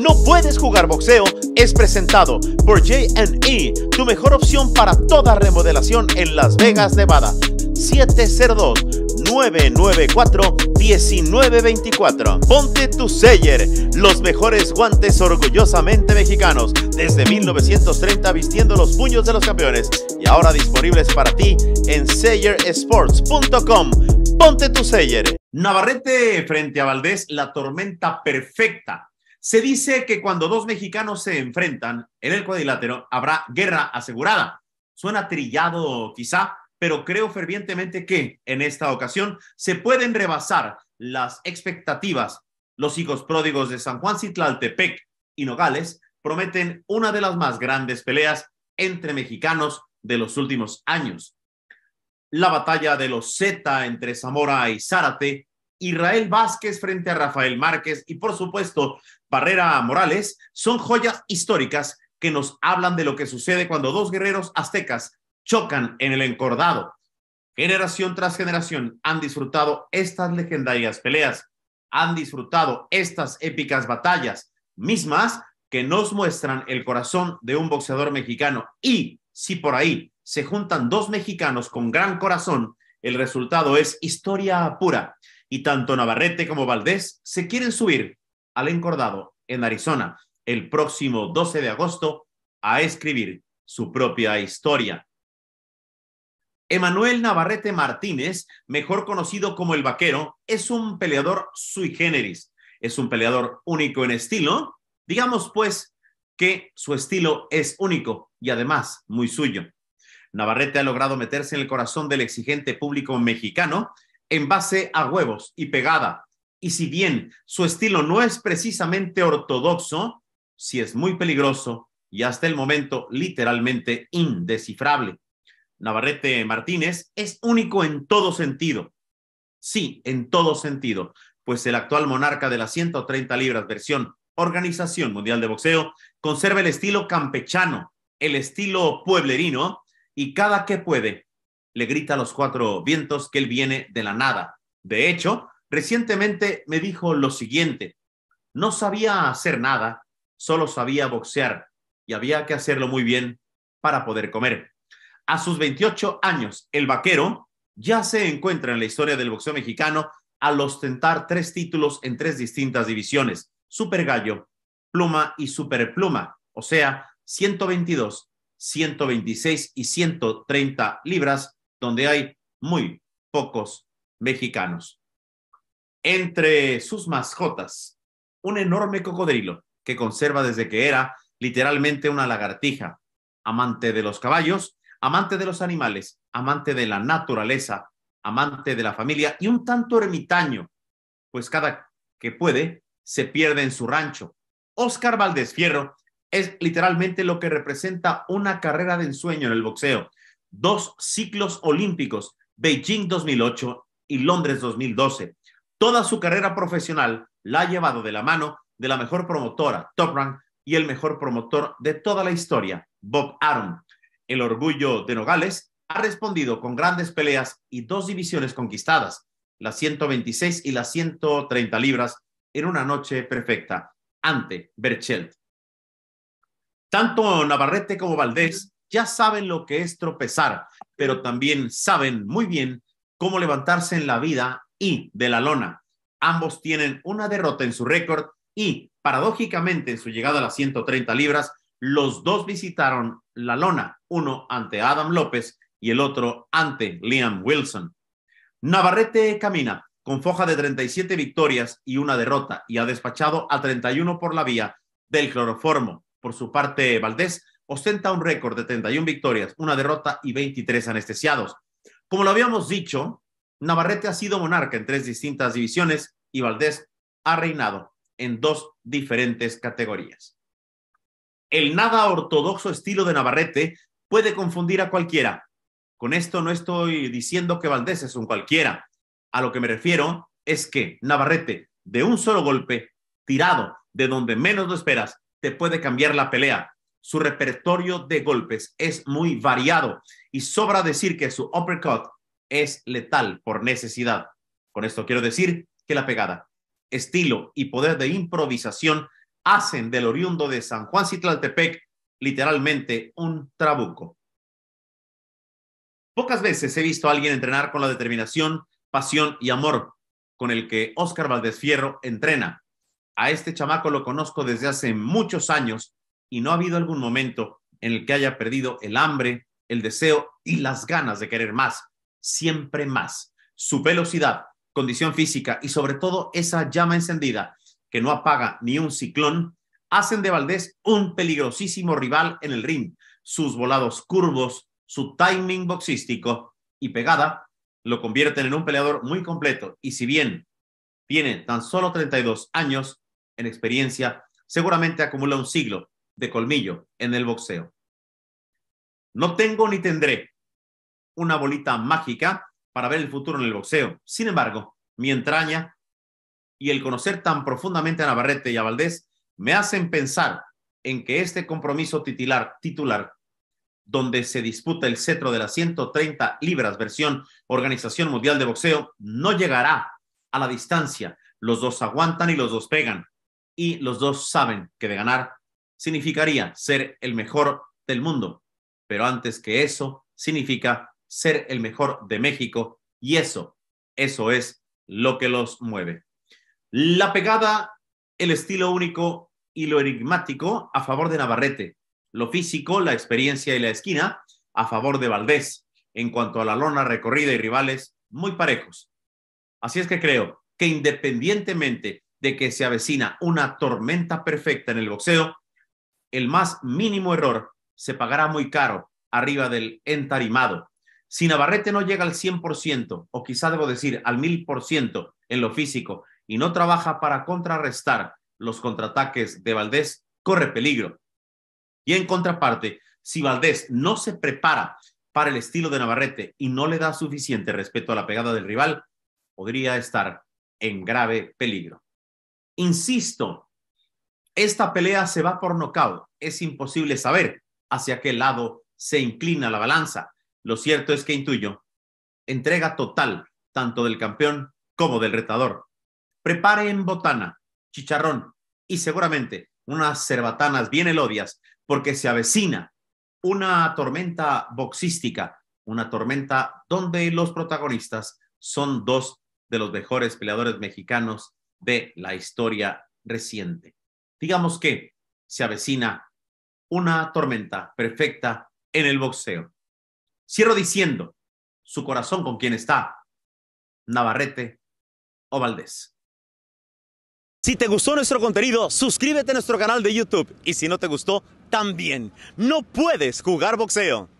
No puedes jugar boxeo es presentado por J&E, tu mejor opción para toda remodelación en Las Vegas, Nevada. 702-994-1924. Ponte tu Seller, los mejores guantes orgullosamente mexicanos, desde 1930 vistiendo los puños de los campeones y ahora disponibles para ti en sellersports.com. Ponte tu Seller. Navarrete frente a Valdés, la tormenta perfecta se dice que cuando dos mexicanos se enfrentan en el cuadrilátero habrá guerra asegurada. Suena trillado quizá, pero creo fervientemente que en esta ocasión se pueden rebasar las expectativas. Los hijos pródigos de San Juan Citlaltepec y Nogales prometen una de las más grandes peleas entre mexicanos de los últimos años. La batalla de los Z entre Zamora y Zárate Israel Vázquez frente a Rafael Márquez y por supuesto Barrera Morales son joyas históricas que nos hablan de lo que sucede cuando dos guerreros aztecas chocan en el encordado. Generación tras generación han disfrutado estas legendarias peleas, han disfrutado estas épicas batallas, mismas que nos muestran el corazón de un boxeador mexicano. Y si por ahí se juntan dos mexicanos con gran corazón, el resultado es historia pura y tanto Navarrete como Valdés se quieren subir al encordado en Arizona el próximo 12 de agosto a escribir su propia historia. Emanuel Navarrete Martínez, mejor conocido como el vaquero, es un peleador sui generis, es un peleador único en estilo, digamos pues que su estilo es único y además muy suyo. Navarrete ha logrado meterse en el corazón del exigente público mexicano en base a huevos y pegada. Y si bien su estilo no es precisamente ortodoxo, sí es muy peligroso y hasta el momento literalmente indescifrable. Navarrete Martínez es único en todo sentido. Sí, en todo sentido, pues el actual monarca de las 130 libras versión Organización Mundial de Boxeo conserva el estilo campechano, el estilo pueblerino y cada que puede le grita a los cuatro vientos que él viene de la nada. De hecho, recientemente me dijo lo siguiente, no sabía hacer nada, solo sabía boxear y había que hacerlo muy bien para poder comer. A sus 28 años, el vaquero ya se encuentra en la historia del boxeo mexicano al ostentar tres títulos en tres distintas divisiones, Super Gallo, Pluma y Super Pluma, o sea, 122, 126 y 130 libras donde hay muy pocos mexicanos. Entre sus mascotas, un enorme cocodrilo que conserva desde que era literalmente una lagartija, amante de los caballos, amante de los animales, amante de la naturaleza, amante de la familia y un tanto ermitaño, pues cada que puede se pierde en su rancho. Oscar Valdés Fierro es literalmente lo que representa una carrera de ensueño en el boxeo, dos ciclos olímpicos, Beijing 2008 y Londres 2012. Toda su carrera profesional la ha llevado de la mano de la mejor promotora, Top Rank, y el mejor promotor de toda la historia, Bob Arum. El orgullo de Nogales ha respondido con grandes peleas y dos divisiones conquistadas, las 126 y las 130 libras, en una noche perfecta ante Berchelt. Tanto Navarrete como Valdés ya saben lo que es tropezar, pero también saben muy bien cómo levantarse en la vida y de la lona. Ambos tienen una derrota en su récord y, paradójicamente, en su llegada a las 130 libras, los dos visitaron la lona, uno ante Adam López y el otro ante Liam Wilson. Navarrete camina con foja de 37 victorias y una derrota y ha despachado a 31 por la vía del cloroformo. Por su parte, Valdés ostenta un récord de 31 victorias, una derrota y 23 anestesiados. Como lo habíamos dicho, Navarrete ha sido monarca en tres distintas divisiones y Valdés ha reinado en dos diferentes categorías. El nada ortodoxo estilo de Navarrete puede confundir a cualquiera. Con esto no estoy diciendo que Valdés es un cualquiera. A lo que me refiero es que Navarrete, de un solo golpe, tirado de donde menos lo esperas, te puede cambiar la pelea, su repertorio de golpes es muy variado y sobra decir que su uppercut es letal por necesidad. Con esto quiero decir que la pegada, estilo y poder de improvisación hacen del oriundo de San Juan Citlaltepec literalmente un trabuco. Pocas veces he visto a alguien entrenar con la determinación, pasión y amor con el que Óscar Valdés Fierro entrena. A este chamaco lo conozco desde hace muchos años y no ha habido algún momento en el que haya perdido el hambre, el deseo y las ganas de querer más, siempre más. Su velocidad, condición física y sobre todo esa llama encendida que no apaga ni un ciclón, hacen de Valdés un peligrosísimo rival en el ring. Sus volados curvos, su timing boxístico y pegada lo convierten en un peleador muy completo y si bien tiene tan solo 32 años en experiencia, seguramente acumula un siglo de colmillo en el boxeo. No tengo ni tendré una bolita mágica para ver el futuro en el boxeo. Sin embargo, mi entraña y el conocer tan profundamente a Navarrete y a Valdés me hacen pensar en que este compromiso titular, titular donde se disputa el cetro de las 130 libras versión Organización Mundial de Boxeo, no llegará a la distancia. Los dos aguantan y los dos pegan. Y los dos saben que de ganar significaría ser el mejor del mundo, pero antes que eso significa ser el mejor de México y eso, eso es lo que los mueve. La pegada, el estilo único y lo enigmático a favor de Navarrete, lo físico, la experiencia y la esquina a favor de Valdés, en cuanto a la lona recorrida y rivales muy parejos. Así es que creo que independientemente de que se avecina una tormenta perfecta en el boxeo, el más mínimo error se pagará muy caro arriba del entarimado. Si Navarrete no llega al 100%, o quizá debo decir al 1000% en lo físico, y no trabaja para contrarrestar los contraataques de Valdés, corre peligro. Y en contraparte, si Valdés no se prepara para el estilo de Navarrete y no le da suficiente respeto a la pegada del rival, podría estar en grave peligro. Insisto esta pelea se va por nocaut. Es imposible saber hacia qué lado se inclina la balanza. Lo cierto es que intuyo entrega total tanto del campeón como del retador. Prepare botana, chicharrón y seguramente unas cerbatanas bien elodias porque se avecina una tormenta boxística, una tormenta donde los protagonistas son dos de los mejores peleadores mexicanos de la historia reciente. Digamos que se avecina una tormenta perfecta en el boxeo. Cierro diciendo, su corazón con quién está, Navarrete o Valdés. Si te gustó nuestro contenido, suscríbete a nuestro canal de YouTube y si no te gustó, también. No puedes jugar boxeo.